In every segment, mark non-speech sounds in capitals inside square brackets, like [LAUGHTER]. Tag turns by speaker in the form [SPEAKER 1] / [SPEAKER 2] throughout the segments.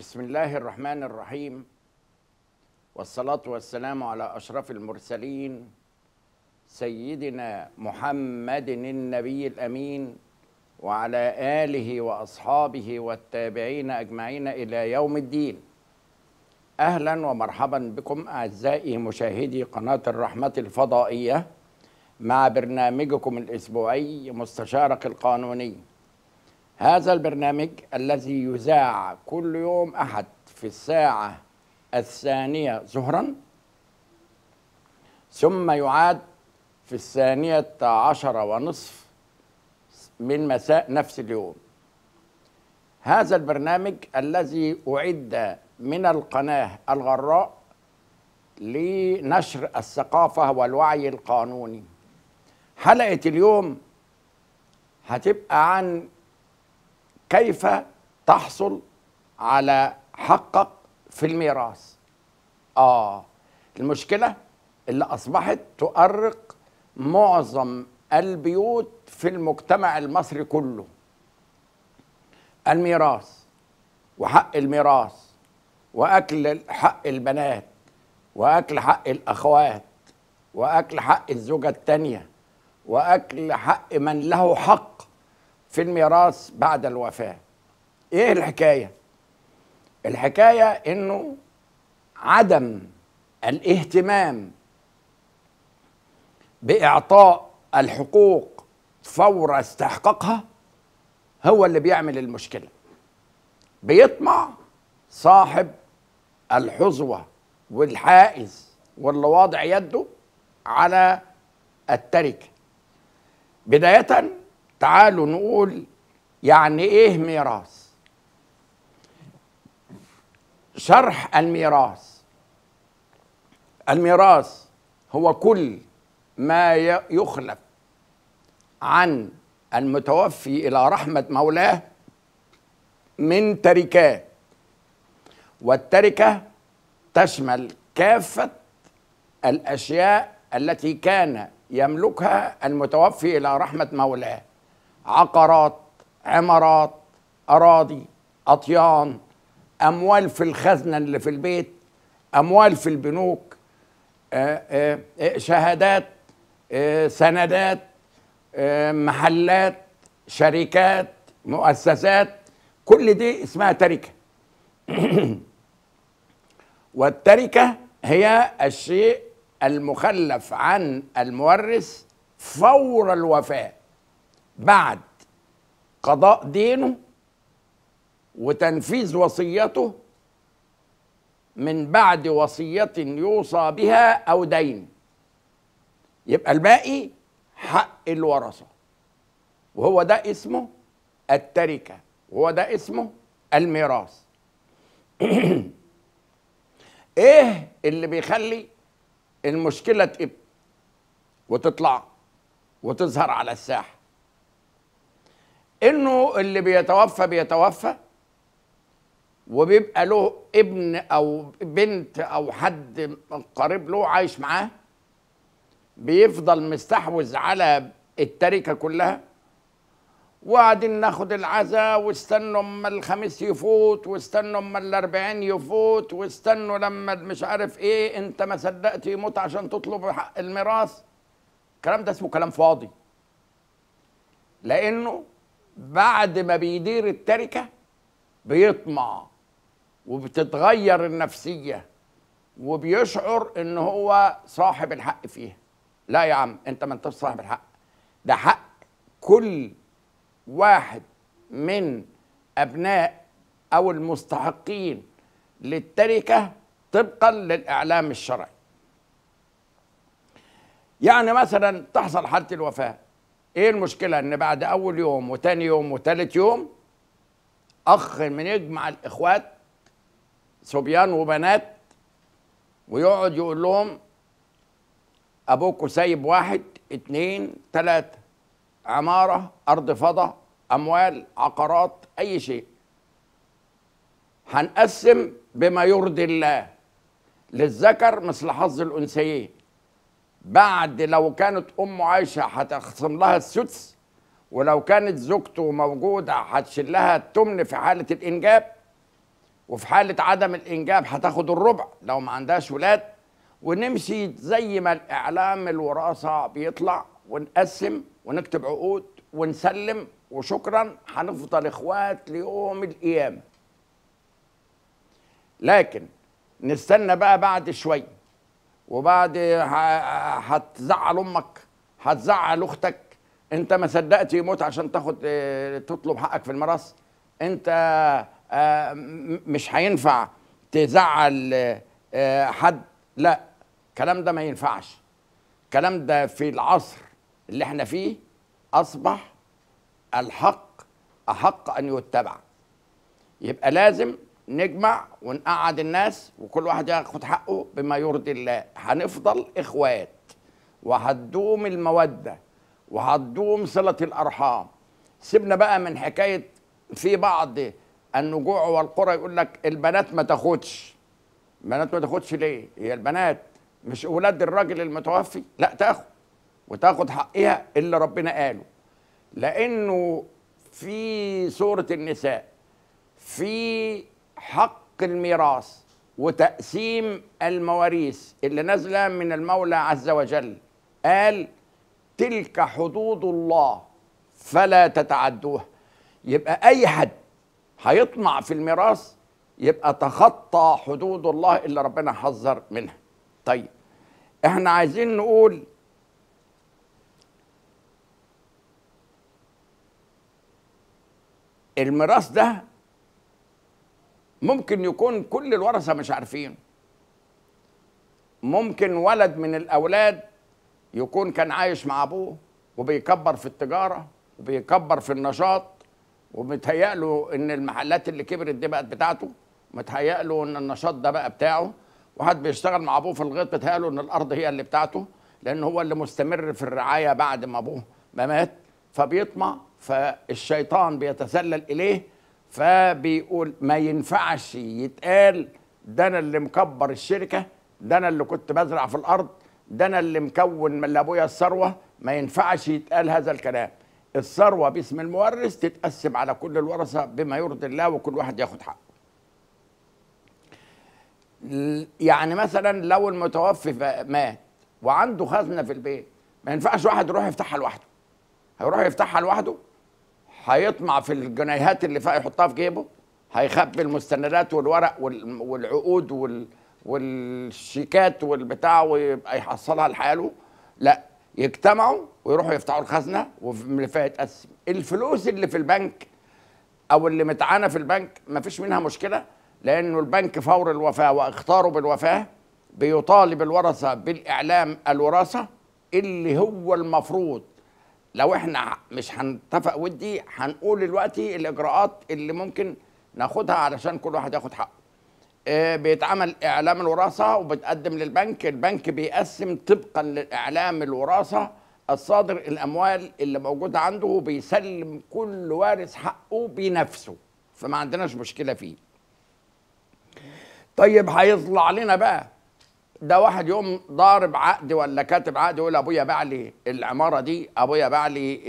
[SPEAKER 1] بسم الله الرحمن الرحيم والصلاة والسلام على أشرف المرسلين سيدنا محمد النبي الأمين وعلى آله وأصحابه والتابعين أجمعين إلى يوم الدين أهلا ومرحبا بكم أعزائي مشاهدي قناة الرحمة الفضائية مع برنامجكم الأسبوعي مستشارك القانوني هذا البرنامج الذي يذاع كل يوم أحد في الساعة الثانية ظهرا ثم يعاد في الثانية عشرة ونصف من مساء نفس اليوم هذا البرنامج الذي أعد من القناة الغراء لنشر الثقافة والوعي القانوني حلقة اليوم هتبقى عن كيف تحصل على حقك في الميراث آه المشكلة اللي أصبحت تؤرق معظم البيوت في المجتمع المصري كله الميراث وحق الميراث وأكل حق البنات وأكل حق الأخوات وأكل حق الزوجة التانية وأكل حق من له حق في الميراث بعد الوفاه ايه الحكايه الحكايه انه عدم الاهتمام باعطاء الحقوق فور استحقاقها هو اللي بيعمل المشكله بيطمع صاحب الحظوه والحائز واللي واضع يده على التركه بدايه تعالوا نقول يعني ايه ميراث شرح الميراث الميراث هو كل ما يخلف عن المتوفي الى رحمه مولاه من تركات والتركه تشمل كافه الاشياء التي كان يملكها المتوفي الى رحمه مولاه عقارات عمارات اراضي اطيان اموال في الخزنه اللي في البيت اموال في البنوك آه، آه، آه، شهادات سندات محلات شركات مؤسسات كل دي اسمها تركه [CLEARS THROAT] والتركه هي الشيء المخلف عن المورث فور الوفاه بعد قضاء دينه وتنفيذ وصيته من بعد وصية يوصى بها أو دين يبقى الباقي حق الورثة وهو ده اسمه التركة وهو ده اسمه الميراث [CLEARS THROAT] ايه اللي بيخلي المشكلة تقب وتطلع وتظهر على الساحة انه اللي بيتوفى بيتوفى وبيبقى له ابن او بنت او حد قريب له عايش معاه بيفضل مستحوذ على التركه كلها وبعدين ناخد العزاء واستنوا اما الخميس يفوت واستنوا اما الاربعين يفوت واستنوا لما مش عارف ايه انت ما صدقت يموت عشان تطلب حق الميراث الكلام ده اسمه كلام فاضي لانه بعد ما بيدير التركه بيطمع وبتتغير النفسيه وبيشعر ان هو صاحب الحق فيها لا يا عم انت ما انتش صاحب الحق ده حق كل واحد من ابناء او المستحقين للتركه طبقا للاعلام الشرعي يعني مثلا تحصل حاله الوفاه ايه المشكله ان بعد اول يوم وتاني يوم وتالت يوم اخ من يجمع الاخوات صبيان وبنات ويقعد يقول لهم ابوكوا سايب واحد اتنين تلاته عماره ارض فضه اموال عقارات اي شيء هنقسم بما يرضي الله للذكر مثل حظ الانثيين بعد لو كانت أم عائشة هتخصم لها السدس ولو كانت زوجته موجودة هتشيل لها التمن في حالة الإنجاب وفي حالة عدم الإنجاب هتاخد الربع لو ما عندهاش ولاد ونمشي زي ما الإعلام الوراثة بيطلع ونقسم ونكتب عقود ونسلم وشكرا هنفضل إخوات ليوم القيامة لكن نستنى بقى بعد شويه وبعد هتزعل امك هتزعل اختك انت ما صدقت يموت عشان تاخد آه، تطلب حقك في المرس انت آه، مش هينفع تزعل آه، حد لا الكلام ده ما ينفعش الكلام ده في العصر اللي احنا فيه اصبح الحق احق ان يتبع يبقى لازم نجمع ونقعد الناس وكل واحد ياخد حقه بما يرضي الله هنفضل اخوات وهتدوم الموده وهتدوم صله الارحام سيبنا بقى من حكايه في بعض النجوع والقرى يقول لك البنات ما تاخدش البنات ما تاخدش ليه هي البنات مش اولاد الراجل المتوفي لا تاخد وتاخد حقها اللي ربنا قاله لانه في سوره النساء في حق الميراث وتقسيم المواريث اللي نازله من المولى عز وجل قال تلك حدود الله فلا تتعدوها يبقى اي حد هيطمع في الميراث يبقى تخطى حدود الله اللي ربنا حذر منها طيب احنا عايزين نقول الميراث ده ممكن يكون كل الورثه مش عارفين ممكن ولد من الاولاد يكون كان عايش مع ابوه وبيكبر في التجاره وبيكبر في النشاط ومتهيأله ان المحلات اللي كبرت دي بقت بتاعته متهيأله ان النشاط ده بقى بتاعه وحد بيشتغل مع ابوه في الغيط له ان الارض هي اللي بتاعته لان هو اللي مستمر في الرعايه بعد ما ابوه ما مات فبيطمع فالشيطان بيتسلل اليه فبيقول ما ينفعش يتقال ده انا اللي مكبر الشركه ده انا اللي كنت بزرع في الارض ده انا اللي مكون من لابويا الثروه ما ينفعش يتقال هذا الكلام الثروه باسم المورث تتقسم على كل الورثه بما يرضي الله وكل واحد ياخد حقه يعني مثلا لو المتوفي مات وعنده خزنه في البيت ما ينفعش واحد يروح يفتحها لوحده هيروح يفتحها لوحده هيطمع في الجنيهات اللي فيها يحطها في جيبه هيخبي المستندات والورق والعقود وال والشيكات والبتاع ويبقى يحصلها لحاله لا يجتمعوا ويروحوا يفتحوا الخزنه واللي فيها يتقسم الفلوس اللي في البنك او اللي متعانه في البنك ما فيش منها مشكله لانه البنك فور الوفاه واخطاره بالوفاه بيطالب الورثه بالاعلام الوراثه اللي هو المفروض لو احنا مش هنتفق ودي هنقول دلوقتي الاجراءات اللي ممكن ناخدها علشان كل واحد ياخد حقه آه، بيتعمل اعلام الوراثه وبتقدم للبنك البنك بيقسم طبقا لاعلام الوراثه الصادر الاموال اللي موجوده عنده وبيسلم كل وارث حقه بنفسه فما عندناش مشكله فيه طيب هيطلع لنا بقى ده واحد يقوم ضارب عقد ولا كاتب عقد يقول ابويا باع لي العماره دي ابويا باع لي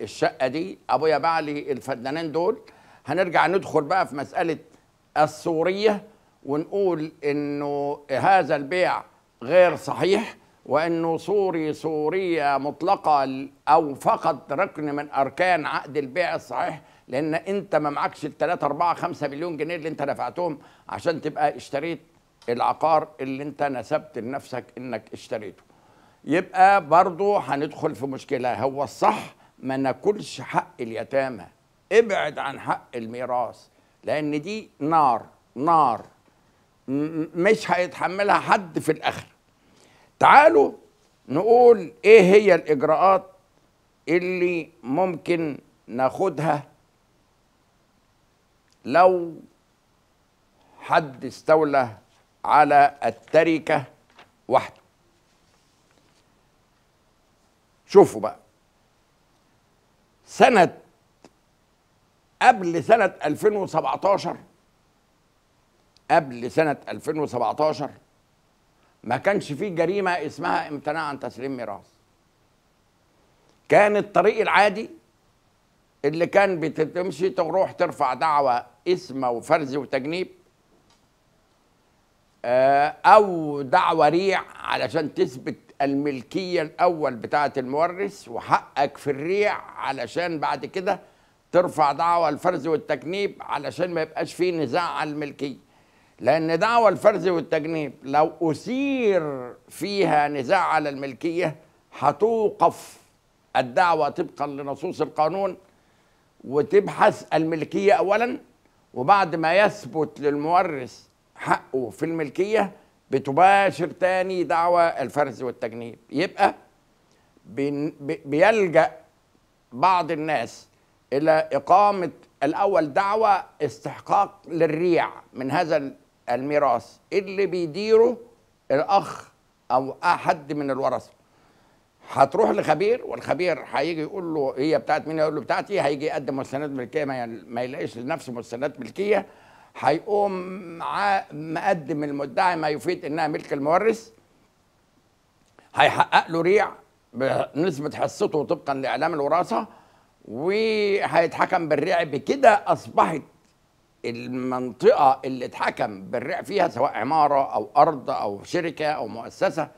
[SPEAKER 1] الشقه دي ابويا باع لي الفنانين دول هنرجع ندخل بقى في مساله السوريه ونقول انه هذا البيع غير صحيح وانه سوري سوريه مطلقه او فقط ركن من اركان عقد البيع الصحيح لان انت ما معكش ال 3 4 5 مليون جنيه اللي انت دفعتهم عشان تبقى اشتريت العقار اللي انت نسبت لنفسك انك اشتريته يبقى برضو هندخل في مشكلة هو الصح ما ناكلش حق اليتامى ابعد عن حق الميراث لان دي نار نار مش هيتحملها حد في الاخر تعالوا نقول ايه هي الاجراءات اللي ممكن ناخدها لو حد استولى على التركة وحده شوفوا بقى سنة قبل سنة 2017 قبل سنة 2017 ما كانش فيه جريمة اسمها امتناع عن تسليم ميراث كان الطريق العادي اللي كان بتمشي تروح ترفع دعوة اسم وفرز وتجنيب آه، او دعوه ريع علشان تثبت الملكيه الاول بتاعه المورث وحقك في الريع علشان بعد كده ترفع دعوى الفرز والتجنيب علشان ما يبقاش فيه نزاع على الملكيه لان دعوى الفرز والتجنيب لو اثير فيها نزاع على الملكيه هتوقف الدعوه طبقا لنصوص القانون وتبحث الملكيه اولا وبعد ما يثبت للمورث حقه في الملكية بتباشر تاني دعوة الفرز والتجنيب يبقى بيلجأ بعض الناس إلى إقامة الأول دعوة استحقاق للريع من هذا الميراث اللي بيديره الأخ أو أحد من الورثة هتروح لخبير والخبير هيجي يقول له هي بتاعت مين يقول له بتاعتي هيجي يقدم مستندات ملكيه ما يلاقيش لنفسه مستندات ملكيه هيقوم معاه مقدم المدعي ما يفيد انها ملك المورث هيحقق له ريع بنسبه حصته طبقا لاعلام الوراثه وهيتحكم بالريع بكده اصبحت المنطقه اللي اتحكم بالريع فيها سواء عماره او ارض او شركه او مؤسسه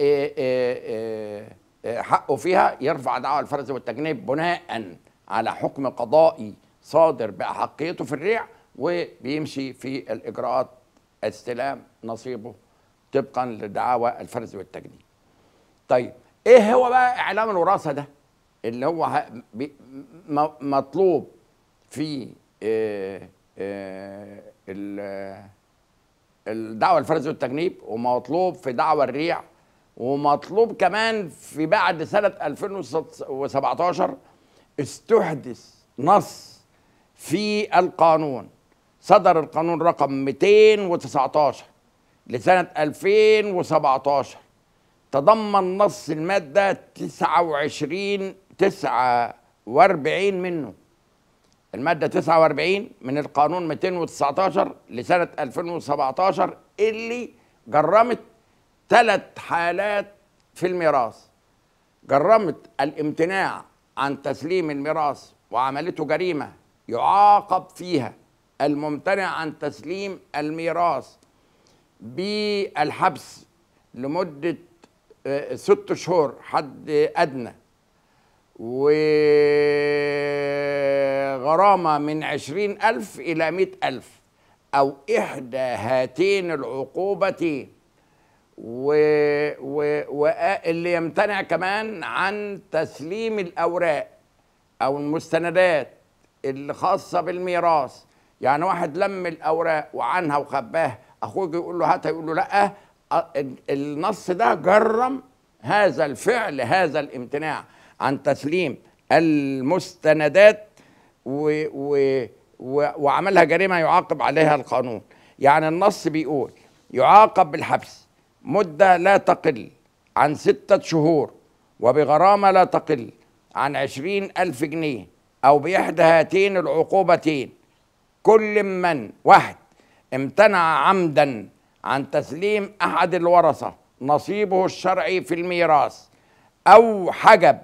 [SPEAKER 1] إيه إيه إيه, إيه، حقه فيها يرفع دعوى الفرز والتجنيب بناء على حكم قضائي صادر باحقيته في الريع وبيمشي في الإجراءات استلام نصيبه طبقا لدعاوى الفرز والتجنيد طيب ايه هو بقى اعلام الوراثه ده اللي هو مطلوب في آه، آه، الدعوة الفرز والتجنيب ومطلوب في دعوة الريع ومطلوب كمان في بعد سنة 2017 استحدث نص في القانون صدر القانون رقم 219 لسنة 2017 تضمن نص المادة 29 49 منه المادة 49 من القانون 219 لسنة 2017 اللي جرمت ثلاث حالات في الميراث جرمت الامتناع عن تسليم الميراث وعملته جريمة يعاقب فيها الممتنع عن تسليم الميراث بالحبس لمدة آه، ست شهور حد أدنى وغرامة من عشرين ألف إلى مئة ألف أو إحدى هاتين العقوبتين و... و... اللي يمتنع كمان عن تسليم الأوراق أو المستندات اللي خاصة بالميراث يعني واحد لم الاوراق وعنها وخباها اخوه يقول له هات يقول له لا النص ده جرم هذا الفعل هذا الامتناع عن تسليم المستندات و و وعملها جريمه يعاقب عليها القانون يعني النص بيقول يعاقب بالحبس مده لا تقل عن سته شهور وبغرامه لا تقل عن عشرين الف جنيه او باحدى هاتين العقوبتين كل من واحد امتنع عمدا عن تسليم احد الورثه نصيبه الشرعي في الميراث او حجب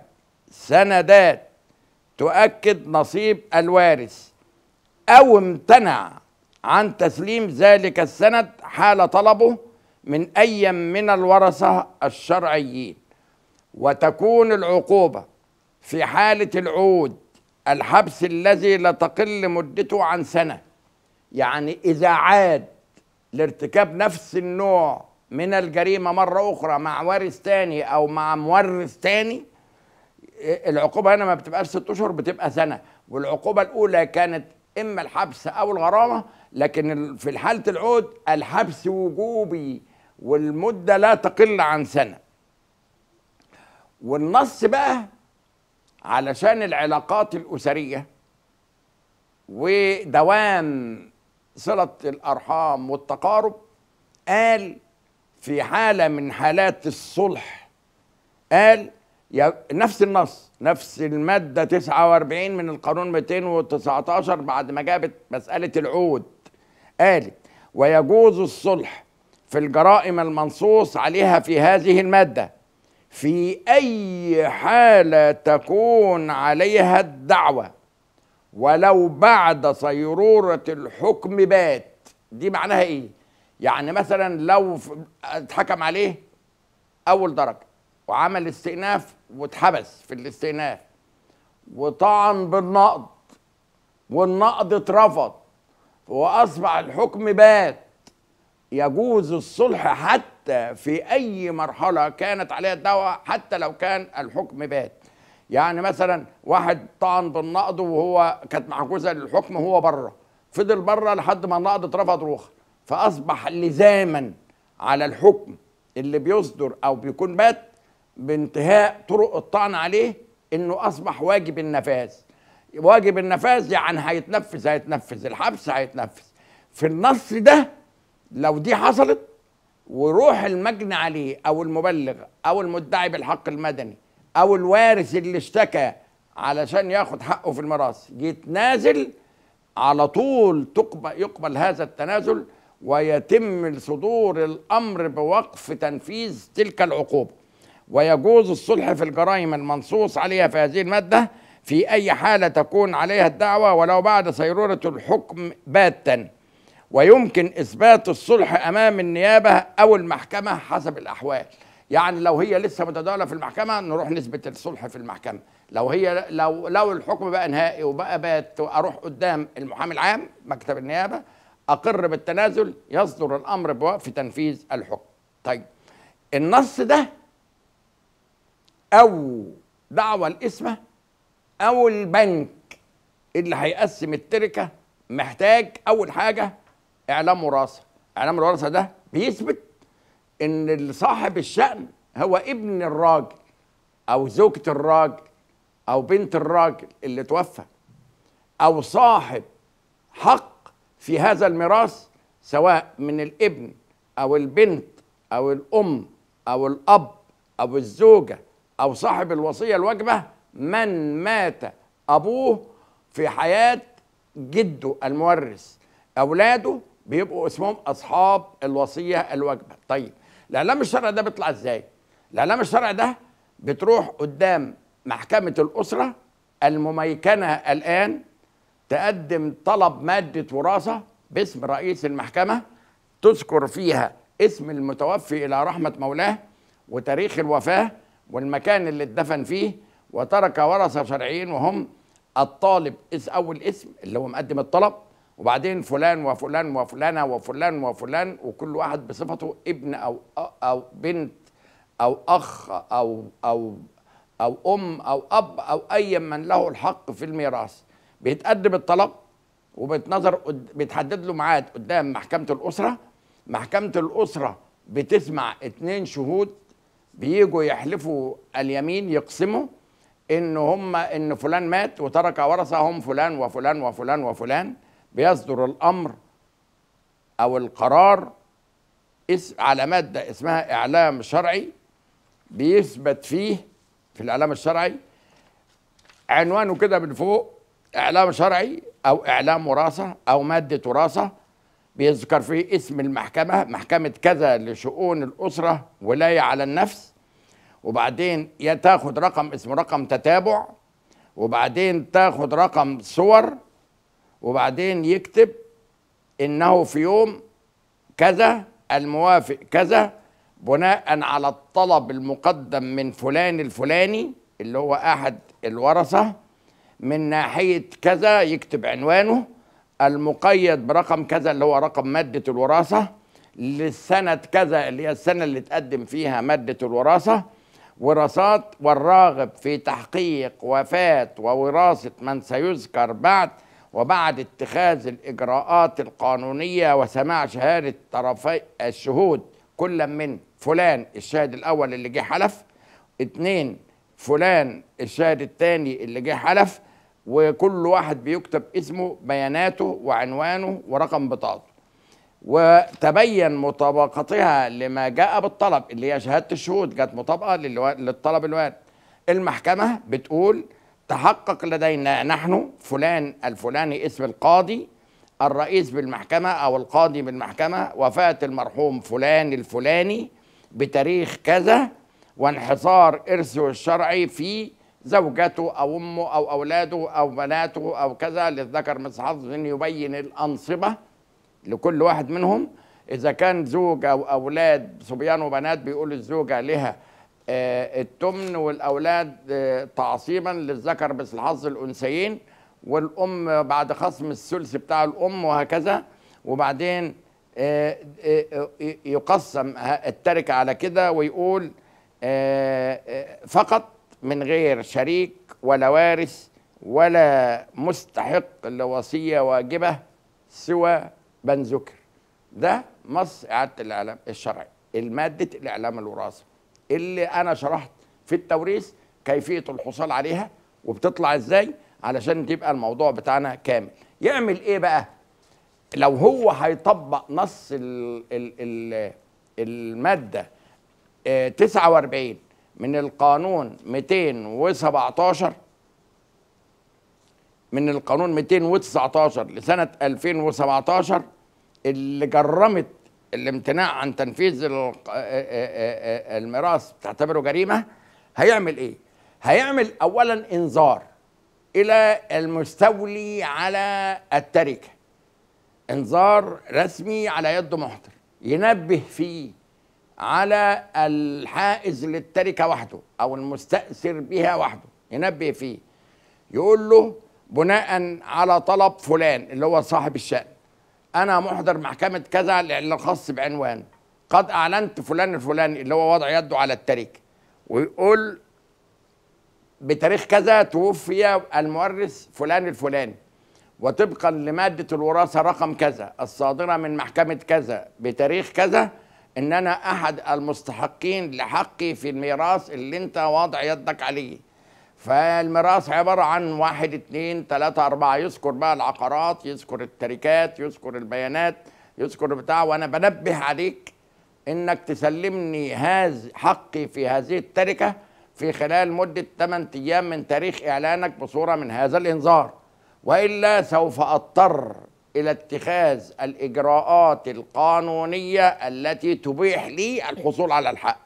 [SPEAKER 1] سندات تؤكد نصيب الوارث او امتنع عن تسليم ذلك السند حال طلبه من اي من الورثه الشرعيين وتكون العقوبه في حاله العود الحبس الذي لا تقل مدته عن سنة يعني إذا عاد لارتكاب نفس النوع من الجريمة مرة أخرى مع وارث تاني أو مع مورث تاني العقوبة هنا ما بتبقاش ست أشهر بتبقى سنة والعقوبة الأولى كانت إما الحبس أو الغرامة لكن في حالة العود الحبس وجوبي والمدة لا تقل عن سنة والنص بقى علشان العلاقات الأسرية ودوام صلة الأرحام والتقارب قال في حالة من حالات الصلح قال نفس النص نفس المادة 49 من القانون 219 بعد ما جابت مسألة العود قالت ويجوز الصلح في الجرائم المنصوص عليها في هذه المادة في اي حاله تكون عليها الدعوه ولو بعد صيروره الحكم بات دي معناها ايه يعني مثلا لو اتحكم عليه اول درجه وعمل استئناف واتحبس في الاستئناف وطعن بالنقض والنقض اترفض واصبح الحكم بات يجوز الصلح حتى حتى في أي مرحلة كانت عليها الدعوة حتى لو كان الحكم بات يعني مثلا واحد طعن بالنقض وهو كانت محجوزة للحكم وهو بره فضل بره لحد ما النقض اترفض روخه فأصبح لزاما على الحكم اللي بيصدر أو بيكون بات بانتهاء طرق الطعن عليه انه اصبح واجب النفاذ واجب النفاذ يعني هيتنفذ هيتنفذ الحبس هيتنفذ في النص ده لو دي حصلت وروح المجني عليه او المبلغ او المدعي بالحق المدني او الوارث اللي اشتكى علشان ياخد حقه في الميراث يتنازل على طول تقبل يقبل هذا التنازل ويتم صدور الامر بوقف تنفيذ تلك العقوبه ويجوز الصلح في الجرائم المنصوص عليها في هذه الماده في اي حاله تكون عليها الدعوه ولو بعد سيروره الحكم باتا ويمكن إثبات الصلح أمام النيابة أو المحكمة حسب الأحوال يعني لو هي لسه متداولة في المحكمة نروح نثبت الصلح في المحكمة لو هي لو لو الحكم بقى نهائي وبقى بات أروح قدام المحامي العام مكتب النيابة أقر بالتنازل يصدر الأمر بوقف تنفيذ الحكم طيب النص ده أو دعوة القسمة أو البنك اللي هيقسم التركة محتاج أول حاجة اعلام وراثه اعلام الوراثه ده بيثبت ان صاحب الشأن هو ابن الراجل او زوجة الراجل او بنت الراجل اللي توفى او صاحب حق في هذا الميراث سواء من الابن او البنت او الام او الاب او الزوجه او صاحب الوصيه الواجبه من مات ابوه في حياه جده المورث اولاده بيبقوا اسمهم اصحاب الوصيه الواجبه طيب الاعلام الشرعي ده بيطلع ازاي الاعلام الشرعي ده بتروح قدام محكمه الاسره المميكنه الان تقدم طلب ماده وراثه باسم رئيس المحكمه تذكر فيها اسم المتوفي الى رحمه مولاه وتاريخ الوفاه والمكان اللي اتدفن فيه وترك ورثه شرعيين وهم الطالب اول اسم اللي هو مقدم الطلب وبعدين فلان وفلان وفلانه وفلان وفلان وكل واحد بصفته ابن او او بنت او اخ او او او ام او اب او اي من له الحق في الميراث بيتقدم الطلاق وبتنظر بيتحدد له ميعاد قدام محكمه الاسره محكمه الاسره بتسمع اتنين شهود بيجوا يحلفوا اليمين يقسموا ان هم ان فلان مات وترك ورثه هم فلان وفلان وفلان وفلان, وفلان بيصدر الامر او القرار على ماده اسمها اعلام شرعي بيثبت فيه في الاعلام الشرعي عنوانه كده من فوق اعلام شرعي او اعلام وراثه او ماده وراثه بيذكر فيه اسم المحكمه محكمه كذا لشؤون الاسره ولايه على النفس وبعدين يا تاخد رقم اسمه رقم تتابع وبعدين تاخد رقم صور وبعدين يكتب انه في يوم كذا الموافق كذا بناء على الطلب المقدم من فلان الفلاني اللي هو احد الورثه من ناحيه كذا يكتب عنوانه المقيد برقم كذا اللي هو رقم ماده الوراثه للسنه كذا اللي هي السنه اللي تقدم فيها ماده الوراثه وراثات والراغب في تحقيق وفاه ووراثه من سيذكر بعد وبعد اتخاذ الإجراءات القانونية وسماع شهادة طرفي الشهود كل من فلان الشاهد الأول اللي جه حلف اتنين فلان الشاهد الثاني اللي جه حلف وكل واحد بيكتب اسمه بياناته وعنوانه ورقم بطاقته وتبين مطابقتها لما جاء بالطلب اللي هي شهاده الشهود جت مطابقه للطلب الوارد المحكمه بتقول تحقق لدينا نحن فلان الفلاني اسم القاضي الرئيس بالمحكمة أو القاضي بالمحكمة وفاة المرحوم فلان الفلاني بتاريخ كذا وانحصار إرثه الشرعي في زوجته أو أمه أو أولاده أو بناته أو كذا للذكر مثل حظ يبين الأنصبة لكل واحد منهم إذا كان زوج أو أولاد صبيان وبنات بيقول الزوجة لها آه، التمن والاولاد آه، تعصيبا للذكر بس الحظ الانثيين والام بعد خصم الثلث بتاع الام وهكذا وبعدين آه، يقسم التركه على كده ويقول فقط من غير شريك ولا وارث ولا مستحق لوصيه واجبه سوى بن ذكر ده نص اعاده الاعلام الشرعي الماده الاعلام الوراثي اللي انا شرحت في التوريث كيفيه الحصول عليها وبتطلع ازاي علشان تبقى الموضوع بتاعنا كامل يعمل ايه بقى لو هو هيطبق نص الـ الـ الـ الماده 49 آه، من القانون 217 من القانون 219 لسنه 2017 اللي جرمت الامتناع عن تنفيذ آه، آه، آه، الميراث تعتبره جريمه هيعمل ايه؟ هيعمل اولا انذار الى المستولي على التركه انذار رسمي على يد محضر ينبه فيه على الحائز للتركه وحده او المستاثر بها وحده ينبه فيه يقول له بناء على طلب فلان اللي هو صاحب الشأن انا محضر محكمه كذا الخاص بعنوان قد اعلنت فلان الفلاني اللي هو وضع يده على التاريك ويقول بتاريخ كذا توفي المورث فلان الفلاني وطبقا لمادة الوراثة رقم كذا الصادرة من محكمة كذا بتاريخ كذا إن أنا أحد المستحقين لحقي في الميراث اللي أنت واضع يدك عليه فالميراث عبارة عن واحد اتنين تلاتة أربعة يذكر بقى العقارات يذكر التركات يذكر البيانات يذكر بتاع وأنا بنبه عليك إنك تسلمني هذا حقي في هذه التركة في خلال مدة 8 أيام من تاريخ إعلانك بصورة من هذا الإنذار وإلا سوف أضطر إلى اتخاذ الإجراءات القانونية التي تبيح لي الحصول على الحق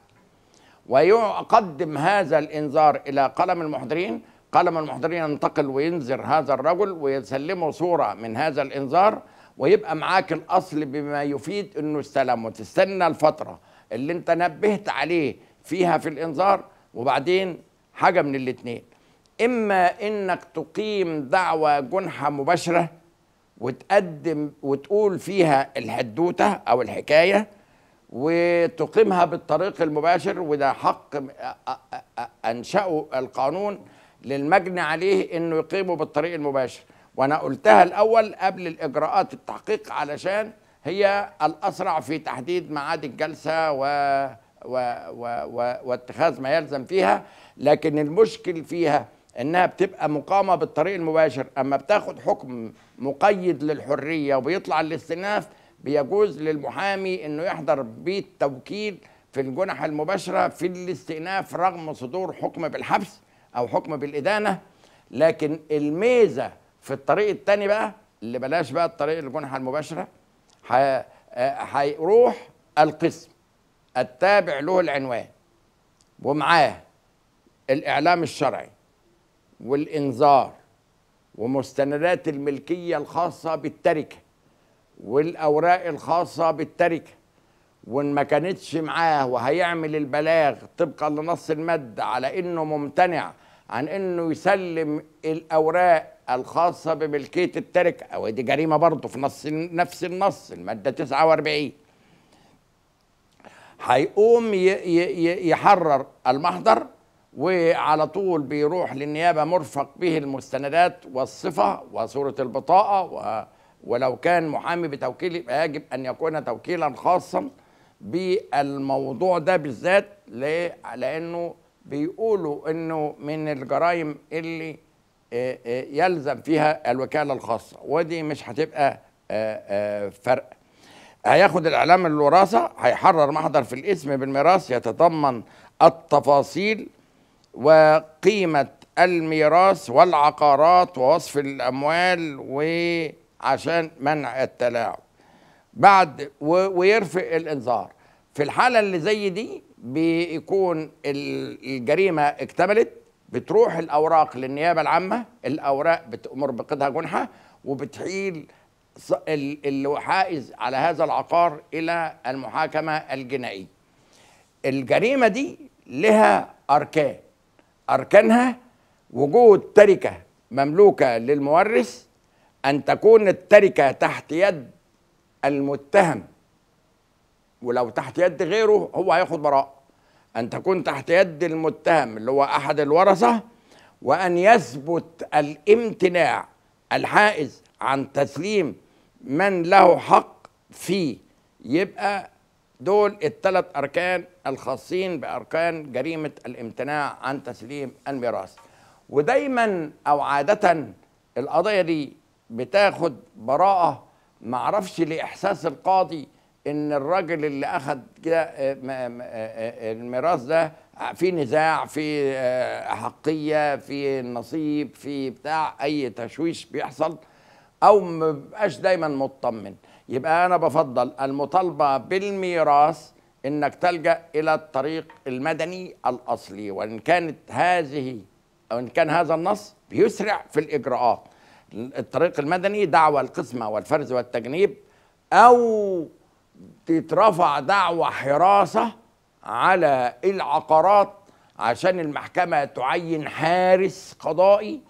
[SPEAKER 1] ويقدم هذا الإنذار إلى قلم المحضرين قلم المحضرين ينتقل وينذر هذا الرجل ويسلمه صورة من هذا الإنذار ويبقى معاك الأصل بما يفيد أنه استلم وتستنى الفترة اللي أنت نبهت عليه فيها في الإنذار وبعدين حاجة من الاتنين إما أنك تقيم دعوة جنحة مباشرة وتقدم وتقول فيها الحدوتة أو الحكاية وتقيمها بالطريق المباشر وده حق انشأه القانون للمجني عليه انه يقيمه بالطريق المباشر وانا قلتها الاول قبل الاجراءات التحقيق علشان هي الاسرع في تحديد معاد الجلسه و و و و واتخاذ ما يلزم فيها لكن المشكل فيها انها بتبقى مقامه بالطريق المباشر اما بتاخد حكم مقيد للحريه وبيطلع الاستئناف بيجوز للمحامي انه يحضر بيت توكيل في الجنح المباشره في الاستئناف رغم صدور حكم بالحبس او حكم بالادانه لكن الميزه في الطريق الثاني بقى اللي بلاش بقى الطريق الجنح المباشره آه، هيروح القسم التابع له العنوان ومعاه الاعلام الشرعي والانذار ومستندات الملكيه الخاصه بالتركه والاوراق الخاصه بالتركه وان ما كانتش معاه وهيعمل البلاغ طبقا لنص الماده على انه ممتنع عن انه يسلم الاوراق الخاصه بملكيه التركه ودي جريمه برضه في نص نفس النص الماده 49 هيقوم يحرر المحضر وعلى طول بيروح للنيابه مرفق به المستندات والصفه وصوره البطاقه و ولو كان محامي بتوكيل يجب ان يكون توكيلا خاصا بالموضوع ده بالذات ليه؟ لانه بيقولوا انه من الجرائم اللي يلزم فيها الوكاله الخاصه ودي مش هتبقى فرق هياخد الاعلام الوراثه هيحرر محضر في الاسم بالميراث يتضمن التفاصيل وقيمه الميراث والعقارات ووصف الاموال و عشان منع التلاعب بعد ويرفق الانذار في الحاله اللي زي دي بيكون الجريمه اكتملت بتروح الاوراق للنيابه العامه الاوراق بتامر بقيدها جنحه وبتحيل الحائز على هذا العقار الى المحاكمه الجنائيه الجريمه دي لها اركان اركانها وجود تركه مملوكه للمورث أن تكون التركة تحت يد المتهم ولو تحت يد غيره هو هياخد براءة أن تكون تحت يد المتهم اللي هو أحد الورثة وأن يثبت الامتناع الحائز عن تسليم من له حق فيه يبقى دول الثلاث أركان الخاصين بأركان جريمة الامتناع عن تسليم الميراث ودايما أو عادة القضية دي بتاخد براءه معرفش لإحساس القاضي ان الراجل اللي اخد آه، آه، آه، الميراث ده في نزاع في احقيه في نصيب في بتاع اي تشويش بيحصل او مبقاش دايما مطمن يبقى انا بفضل المطالبه بالميراث انك تلجا الى الطريق المدني الاصلي وان كانت هذه او ان كان هذا النص بيسرع في الاجراءات الطريق المدني دعوى القسمة والفرز والتجنيب أو تترفع دعوى حراسة على العقارات عشان المحكمة تعين حارس قضائي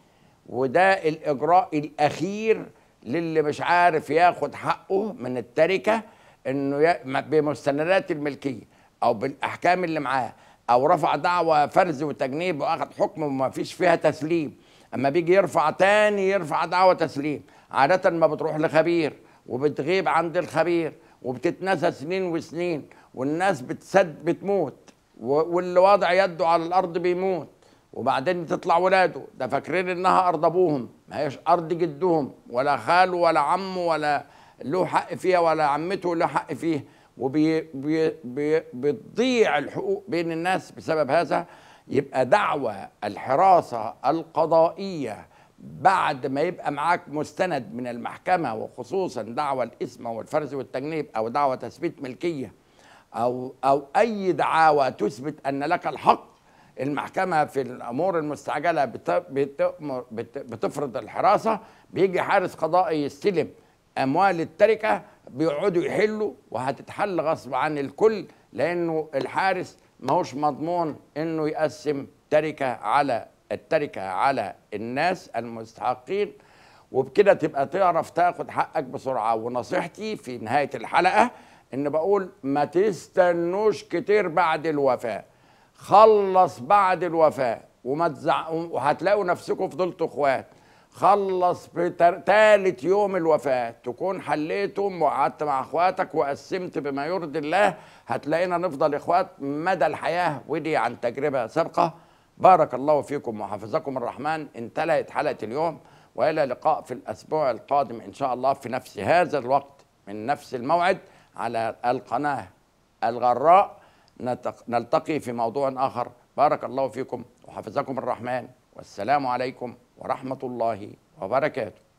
[SPEAKER 1] وده الإجراء الأخير للي مش عارف ياخد حقه من التركة إنه بمستندات الملكية أو بالأحكام اللي معاه أو رفع دعوى فرز وتجنيب وأخد حكم وما فيش فيها تسليم اما بيجي يرفع تاني يرفع دعوه تسليم عاده ما بتروح لخبير وبتغيب عند الخبير وبتتنسى سنين وسنين والناس بتسد بتموت واللي واضع يده على الارض بيموت وبعدين تطلع ولاده ده فاكرين انها ارض ابوهم ما هيش ارض جدهم ولا خاله ولا عمه ولا له حق فيها ولا عمته له حق فيها وبتضيع الحقوق بين الناس بسبب هذا يبقى دعوى الحراسة القضائية بعد ما يبقى معاك مستند من المحكمة وخصوصا دعوى الإسم والفرز والتجنيب أو دعوى تثبيت ملكية أو أو أي دعاوى تثبت أن لك الحق المحكمة في الأمور المستعجلة بتفرض الحراسة بيجي حارس قضائي يستلم أموال التركة بيقعدوا يحلوا وهتتحل غصب عن الكل لانه الحارس ما هوش مضمون انه يقسم تركه على التركه على الناس المستحقين وبكده تبقى تعرف تاخد حقك بسرعه ونصيحتي في نهايه الحلقه ان بقول ما تستنوش كتير بعد الوفاه خلص بعد الوفاه وما تزع... وهتلاقوا نفسكم فضلتوا اخوات خلص في تالت يوم الوفاة تكون حليتهم وقعدت مع اخواتك وقسمت بما يرضي الله هتلاقينا نفضل اخوات مدى الحياة ودي عن تجربة سابقة بارك الله فيكم وحفظكم الرحمن انتهت حلقة اليوم والى لقاء في الاسبوع القادم ان شاء الله في نفس هذا الوقت من نفس الموعد على القناة الغراء نلتقي في موضوع اخر بارك الله فيكم وحفظكم الرحمن والسلام عليكم ورحمه الله وبركاته